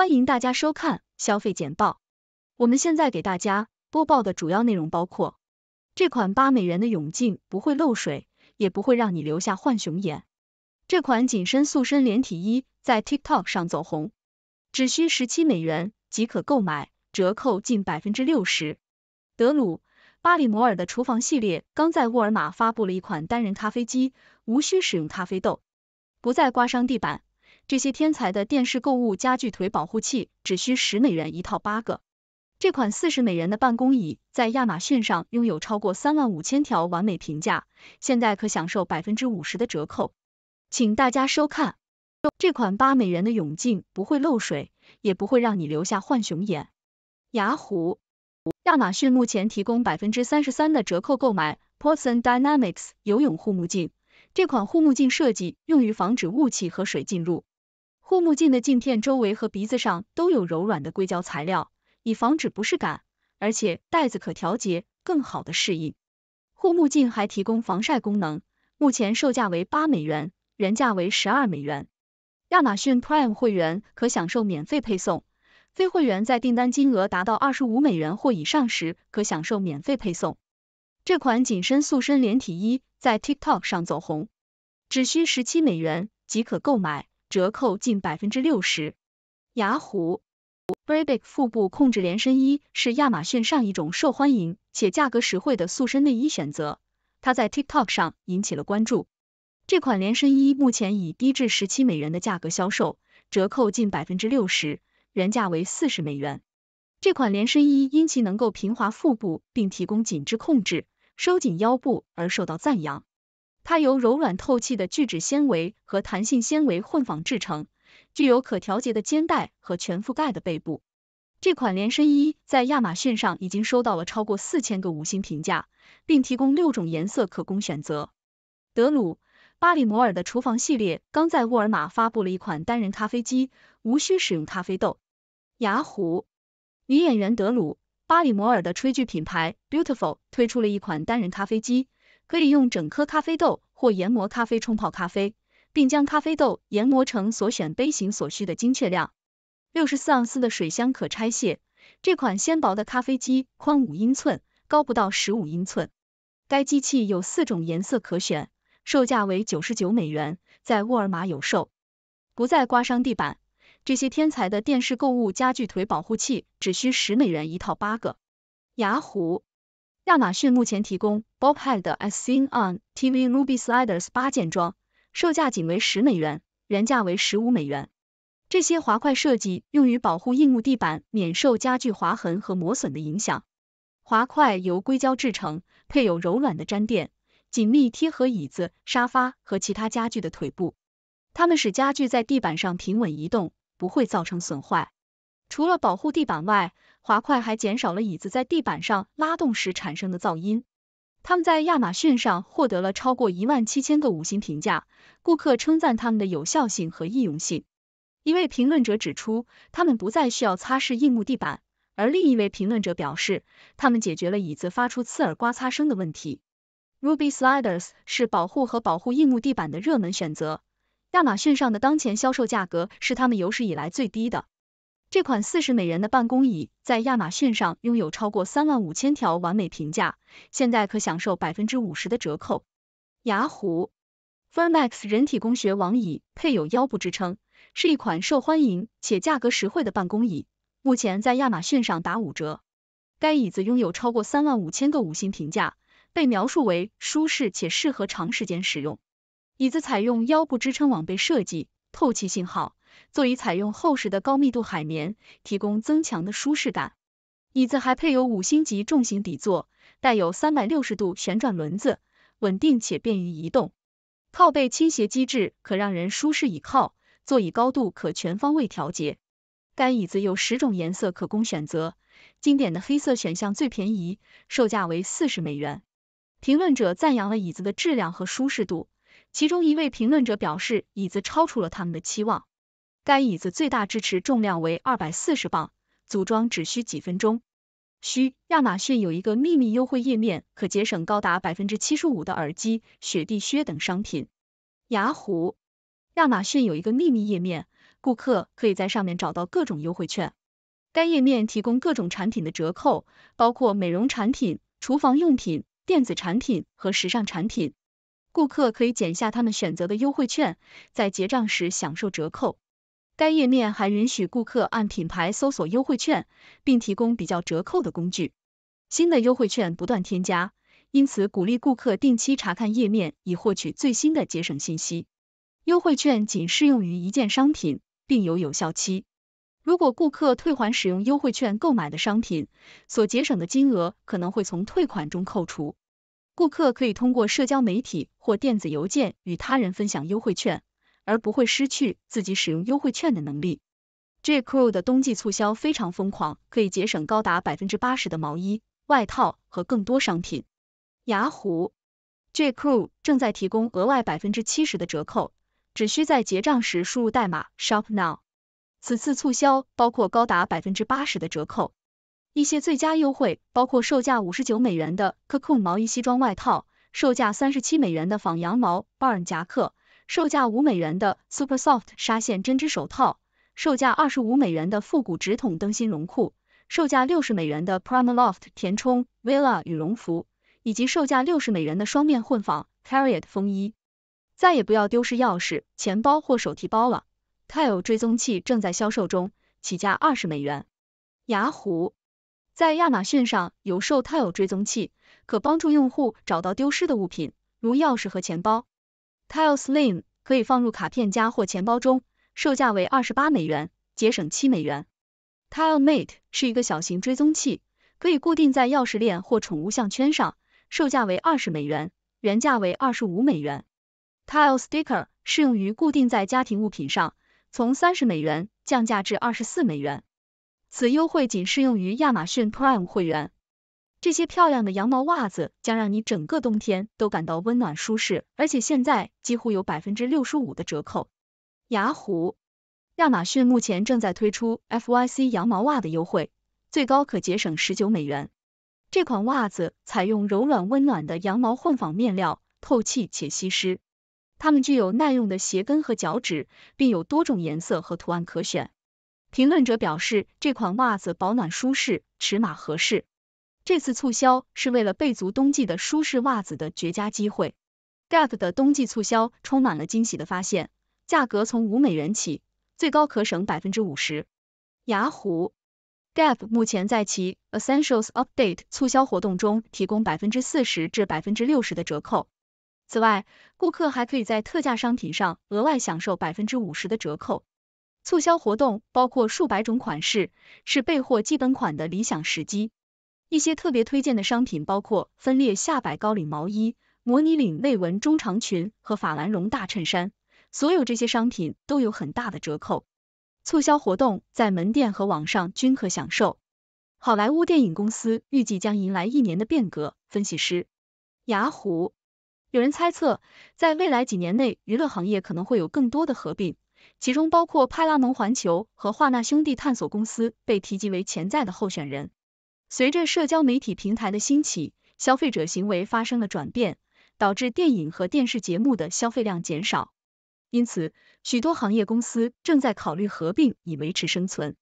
欢迎大家收看消费简报。我们现在给大家播报的主要内容包括：这款八美元的泳镜不会漏水，也不会让你留下浣熊眼。这款紧身塑身连体衣在 TikTok 上走红，只需十七美元即可购买，折扣近百分之六十。德鲁·巴里摩尔的厨房系列刚在沃尔玛发布了一款单人咖啡机，无需使用咖啡豆，不再刮伤地板。这些天才的电视购物家具腿保护器只需十美元一套八个。这款四十美元的办公椅在亚马逊上拥有超过三万五千条完美评价，现在可享受百分之五十的折扣。请大家收看。这款八美元的泳镜不会漏水，也不会让你留下浣熊眼。雅虎、亚马逊目前提供百分之三十三的折扣购买 p o r t s o n Dynamics 游泳护目镜。这款护目镜设计用于防止雾气和水进入。护目镜的镜片周围和鼻子上都有柔软的硅胶材料，以防止不适感，而且带子可调节，更好的适应。护目镜还提供防晒功能，目前售价为八美元，原价为十二美元。亚马逊 Prime 会员可享受免费配送，非会员在订单金额达到二十五美元或以上时可享受免费配送。这款紧身塑身连体衣在 TikTok 上走红，只需十七美元即可购买。折扣近百分之六十。雅虎，BraBik 腹部控制连身衣是亚马逊上一种受欢迎且价格实惠的塑身内衣选择，它在 TikTok 上引起了关注。这款连身衣目前以低至十七美元的价格销售，折扣近百分之六十，原价为四十美元。这款连身衣因其能够平滑腹部并提供紧致控制、收紧腰部而受到赞扬。它由柔软透气的聚酯纤维和弹性纤维混纺制成，具有可调节的肩带和全覆盖的背部。这款连身衣在亚马逊上已经收到了超过四千个五星评价，并提供六种颜色可供选择。德鲁·巴里摩尔的厨房系列刚在沃尔玛发布了一款单人咖啡机，无需使用咖啡豆。雅虎女演员德鲁·巴里摩尔的炊具品牌 Beautiful 推出了一款单人咖啡机。可以用整颗咖啡豆或研磨咖啡冲泡咖啡，并将咖啡豆研磨成所选杯型所需的精确量。六十四盎司的水箱可拆卸。这款纤薄的咖啡机宽五英寸，高不到十五英寸。该机器有四种颜色可选，售价为九十九美元，在沃尔玛有售。不再刮伤地板，这些天才的电视购物家具腿保护器只需十美元一套八个。雅虎。亚马逊目前提供 Bob Head As Seen on TV Ruby Sliders 八件装，售价仅为十美元，原价为十五美元。这些滑块设计用于保护硬木地板免受家具划痕和磨损的影响。滑块由硅胶制成，配有柔软的粘垫，紧密贴合椅子、沙发和其他家具的腿部。它们使家具在地板上平稳移动，不会造成损坏。除了保护地板外，滑块还减少了椅子在地板上拉动时产生的噪音。他们在亚马逊上获得了超过一万七千个五星评价，顾客称赞它们的有效性和易用性。一位评论者指出，他们不再需要擦拭硬木地板，而另一位评论者表示，他们解决了椅子发出刺耳刮擦声的问题。Ruby sliders 是保护和保护硬木地板的热门选择。亚马逊上的当前销售价格是他们有史以来最低的。这款四十美元的办公椅在亚马逊上拥有超过三万五千条完美评价，现在可享受百分之五十的折扣。雅虎，Firmax 人体工学网椅配有腰部支撑，是一款受欢迎且价格实惠的办公椅，目前在亚马逊上打五折。该椅子拥有超过三万五千个五星评价，被描述为舒适且适合长时间使用。椅子采用腰部支撑网背设计，透气性好。座椅采用厚实的高密度海绵，提供增强的舒适感。椅子还配有五星级重型底座，带有三百六十度旋转轮子，稳定且便于移动。靠背倾斜机制可让人舒适倚靠，座椅高度可全方位调节。该椅子有十种颜色可供选择，经典的黑色选项最便宜，售价为四十美元。评论者赞扬了椅子的质量和舒适度，其中一位评论者表示椅子超出了他们的期望。该椅子最大支持重量为二百四十磅，组装只需几分钟。需，亚马逊有一个秘密优惠页面，可节省高达百分之七十五的耳机、雪地靴等商品。雅虎，亚马逊有一个秘密页面，顾客可以在上面找到各种优惠券。该页面提供各种产品的折扣，包括美容产品、厨房用品、电子产品和时尚产品。顾客可以剪下他们选择的优惠券，在结账时享受折扣。该页面还允许顾客按品牌搜索优惠券，并提供比较折扣的工具。新的优惠券不断添加，因此鼓励顾客定期查看页面以获取最新的节省信息。优惠券仅适用于一件商品，并有有效期。如果顾客退还使用优惠券购买的商品，所节省的金额可能会从退款中扣除。顾客可以通过社交媒体或电子邮件与他人分享优惠券。而不会失去自己使用优惠券的能力。J. Crew 的冬季促销非常疯狂，可以节省高达百分之八十的毛衣、外套和更多商品。雅虎，J. Crew 正在提供额外百分之七十的折扣，只需在结账时输入代码 shop now。此次促销包括高达百分之八十的折扣。一些最佳优惠包括售价五十九美元的 c o c o o n 毛衣西装外套，售价三十七美元的仿羊毛 Barn 夹克，售价五美元的 Super Soft 纱线针织手套，售价二十五美元的复古直筒灯芯绒裤，售价六十美元的 Primaloft 填充 Villa 羽绒服，以及售价六十美元的双面混纺 Harriet 风衣。再也不要丢失钥匙、钱包或手提包了，Tail 追踪器正在销售中，起价二十美元。雅虎在亚马逊上有售 Tail 追踪器，可帮助用户找到丢失的物品，如钥匙和钱包。Tile Slim 可以放入卡片夹或钱包中，售价为二十八美元，节省七美元。Tile Mate 是一个小型追踪器，可以固定在钥匙链或宠物项圈上，售价为二十美元，原价为二十五美元。Tile Sticker 适用于固定在家庭物品上，从三十美元降价至二十四美元，此优惠仅适用于亚马逊 Prime 会员。这些漂亮的羊毛袜子将让你整个冬天都感到温暖舒适，而且现在几乎有百分之六十五的折扣。雅虎、亚马逊目前正在推出 F Y C 羊毛袜的优惠，最高可节省十九美元。这款袜子采用柔软温暖的羊毛混纺面料，透气且吸湿。它们具有耐用的鞋跟和脚趾，并有多种颜色和图案可选。评论者表示，这款袜子保暖舒适，尺码合适。这次促销是为了备足冬季的舒适袜子的绝佳机会。Gap 的冬季促销充满了惊喜的发现，价格从五美元起，最高可省百分之五十。雅虎，Gap 目前在其 Essentials Update 促销活动中提供百分之四十至百分之六十的折扣。此外，顾客还可以在特价商品上额外享受百分之五十的折扣。促销活动包括数百种款式，是备货基本款的理想时机。一些特别推荐的商品包括分裂下摆高领毛衣、模拟领内纹中长裙和法兰绒大衬衫。所有这些商品都有很大的折扣，促销活动在门店和网上均可享受。好莱坞电影公司预计将迎来一年的变革。分析师雅虎有人猜测，在未来几年内，娱乐行业可能会有更多的合并，其中包括派拉蒙环球和华纳兄弟探索公司被提及为潜在的候选人。随着社交媒体平台的兴起，消费者行为发生了转变，导致电影和电视节目的消费量减少。因此，许多行业公司正在考虑合并以维持生存。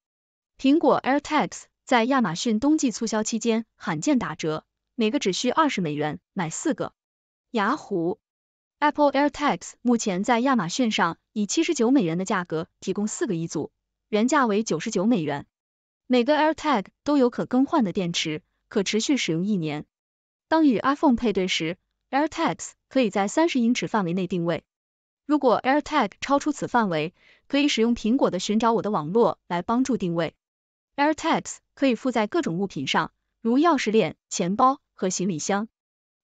苹果 AirTags 在亚马逊冬季促销期间罕见打折，每个只需二十美元，买四个。雅虎 Apple AirTags 目前在亚马逊上以七十九美元的价格提供四个一组，原价为九十九美元。每个 AirTag 都有可更换的电池，可持续使用一年。当与 iPhone 配对时，AirTags 可以在三十英尺范围内定位。如果 AirTag 超出此范围，可以使用苹果的“寻找我的”网络来帮助定位。AirTags 可以附在各种物品上，如钥匙链、钱包和行李箱。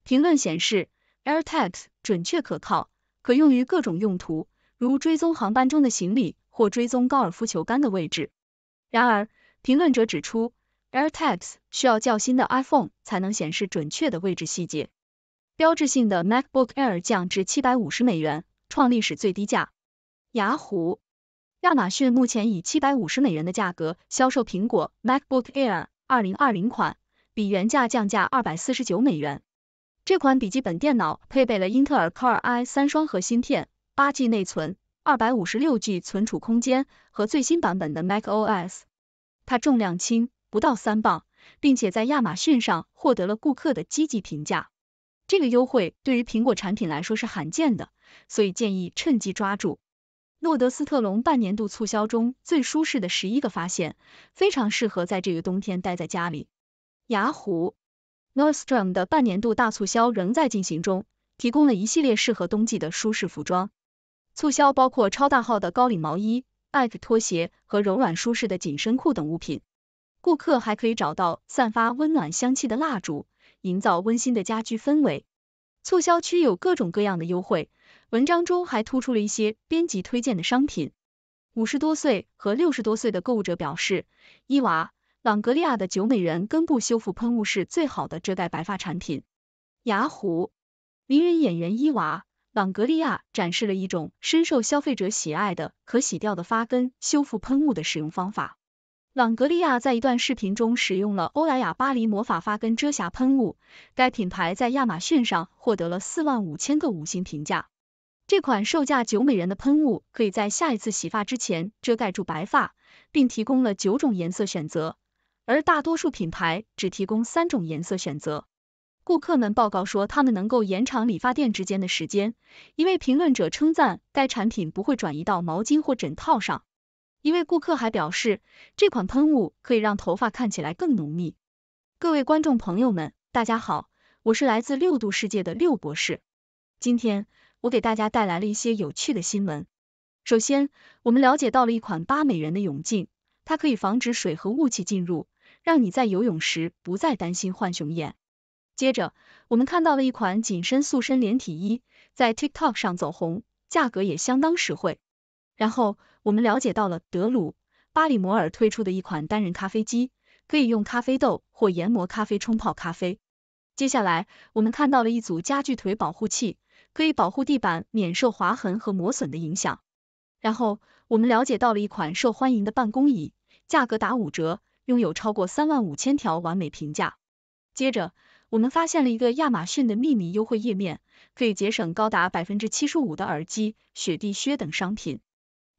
评论显示，AirTags 准确可靠，可用于各种用途，如追踪航班中的行李或追踪高尔夫球杆的位置。然而，评论者指出，AirTags 需要较新的 iPhone 才能显示准确的位置细节。标志性的 MacBook Air 降至七百五十美元，创历史最低价。雅虎、亚马逊目前以七百五十美元的价格销售苹果 MacBook Air 二零二零款，比原价降价二百四十九美元。这款笔记本电脑配备了英特尔 Core i 三双核芯片、八 G 内存、二百五十六 G 存储空间和最新版本的 Mac OS。它重量轻，不到三磅，并且在亚马逊上获得了顾客的积极评价。这个优惠对于苹果产品来说是罕见的，所以建议趁机抓住。诺德斯特隆半年度促销中最舒适的十一个发现，非常适合在这个冬天待在家里。雅虎，Nordstrom 的半年度大促销仍在进行中，提供了一系列适合冬季的舒适服装。促销包括超大号的高领毛衣。艾克拖鞋和柔软舒适的紧身裤等物品。顾客还可以找到散发温暖香气的蜡烛，营造温馨的家居氛围。促销区有各种各样的优惠。文章中还突出了一些编辑推荐的商品。五十多岁和六十多岁的购物者表示，伊娃，朗格利亚的九美人根部修复喷雾是最好的遮盖白发产品。雅虎，名人演员伊娃。朗格利亚展示了一种深受消费者喜爱的可洗掉的发根修复喷雾的使用方法。朗格利亚在一段视频中使用了欧莱雅巴黎魔法发根遮瑕喷雾，该品牌在亚马逊上获得了四万五千个五星评价。这款售价九美元的喷雾可以在下一次洗发之前遮盖住白发，并提供了九种颜色选择，而大多数品牌只提供三种颜色选择。顾客们报告说，他们能够延长理发店之间的时间。一位评论者称赞该产品不会转移到毛巾或枕套上。一位顾客还表示，这款喷雾可以让头发看起来更浓密。各位观众朋友们，大家好，我是来自六度世界的六博士。今天我给大家带来了一些有趣的新闻。首先，我们了解到了一款八美元的泳镜，它可以防止水和雾气进入，让你在游泳时不再担心浣熊眼。接着，我们看到了一款紧身塑身连体衣在 TikTok 上走红，价格也相当实惠。然后，我们了解到了德鲁巴里摩尔推出的一款单人咖啡机，可以用咖啡豆或研磨咖啡冲泡咖啡。接下来，我们看到了一组家具腿保护器，可以保护地板免受划痕和磨损的影响。然后，我们了解到了一款受欢迎的办公椅，价格打五折，拥有超过三万五千条完美评价。接着，我们发现了一个亚马逊的秘密优惠页面，可以节省高达百分之七十五的耳机、雪地靴等商品。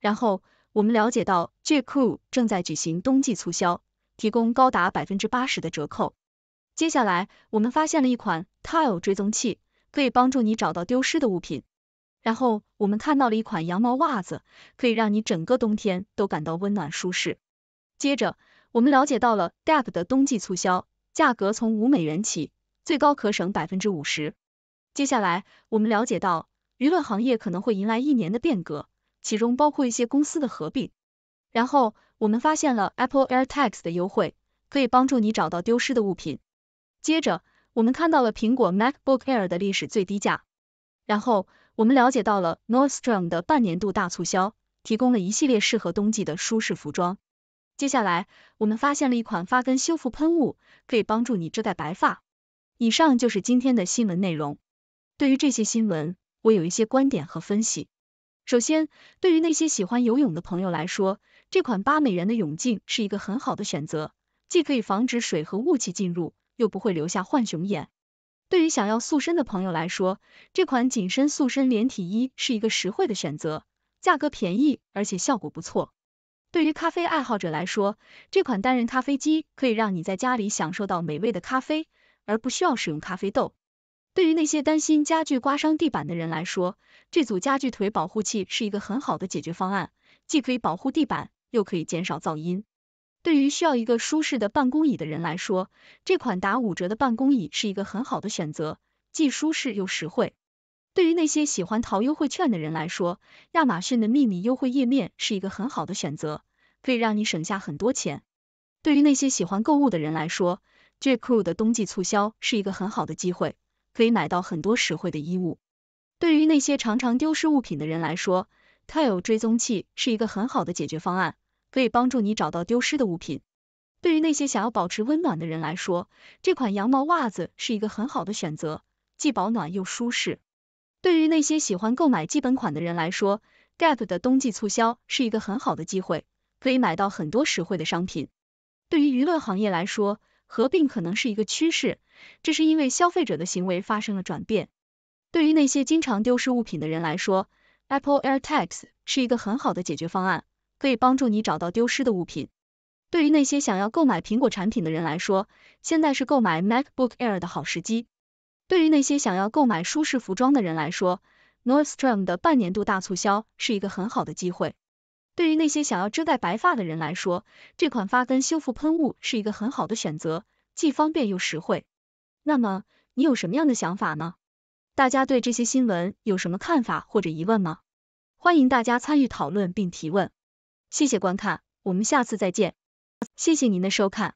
然后我们了解到，J c o o 正在举行冬季促销，提供高达百分之八十的折扣。接下来，我们发现了一款 Tile 追踪器，可以帮助你找到丢失的物品。然后我们看到了一款羊毛袜子，可以让你整个冬天都感到温暖舒适。接着，我们了解到了 Gap 的冬季促销，价格从五美元起。最高可省百分之五十。接下来，我们了解到娱乐行业可能会迎来一年的变革，其中包括一些公司的合并。然后，我们发现了 Apple Air Tags 的优惠，可以帮助你找到丢失的物品。接着，我们看到了苹果 MacBook Air 的历史最低价。然后，我们了解到了 Nordstrom 的半年度大促销，提供了一系列适合冬季的舒适服装。接下来，我们发现了一款发根修复喷雾，可以帮助你遮盖白发。以上就是今天的新闻内容。对于这些新闻，我有一些观点和分析。首先，对于那些喜欢游泳的朋友来说，这款八美元的泳镜是一个很好的选择，既可以防止水和雾气进入，又不会留下浣熊眼。对于想要塑身的朋友来说，这款紧身塑身连体衣是一个实惠的选择，价格便宜而且效果不错。对于咖啡爱好者来说，这款单人咖啡机可以让你在家里享受到美味的咖啡。而不需要使用咖啡豆。对于那些担心家具刮伤地板的人来说，这组家具腿保护器是一个很好的解决方案，既可以保护地板，又可以减少噪音。对于需要一个舒适的办公椅的人来说，这款打五折的办公椅是一个很好的选择，既舒适又实惠。对于那些喜欢淘优惠券的人来说，亚马逊的秘密优惠页面是一个很好的选择，可以让你省下很多钱。对于那些喜欢购物的人来说，J Crew 的冬季促销是一个很好的机会，可以买到很多实惠的衣物。对于那些常常丢失物品的人来说，t i e 追踪器是一个很好的解决方案，可以帮助你找到丢失的物品。对于那些想要保持温暖的人来说，这款羊毛袜子是一个很好的选择，既保暖又舒适。对于那些喜欢购买基本款的人来说，Gap 的冬季促销是一个很好的机会，可以买到很多实惠的商品。对于娱乐行业来说，合并可能是一个趋势，这是因为消费者的行为发生了转变。对于那些经常丢失物品的人来说，Apple AirTags 是一个很好的解决方案，可以帮助你找到丢失的物品。对于那些想要购买苹果产品的人来说，现在是购买 MacBook Air 的好时机。对于那些想要购买舒适服装的人来说，Nordstrom 的半年度大促销是一个很好的机会。对于那些想要遮盖白发的人来说，这款发根修复喷雾是一个很好的选择，既方便又实惠。那么你有什么样的想法呢？大家对这些新闻有什么看法或者疑问吗？欢迎大家参与讨论并提问。谢谢观看，我们下次再见。谢谢您的收看。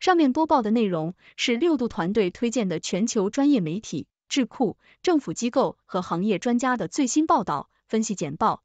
上面播报的内容是六度团队推荐的全球专业媒体、智库、政府机构和行业专家的最新报道、分析简报。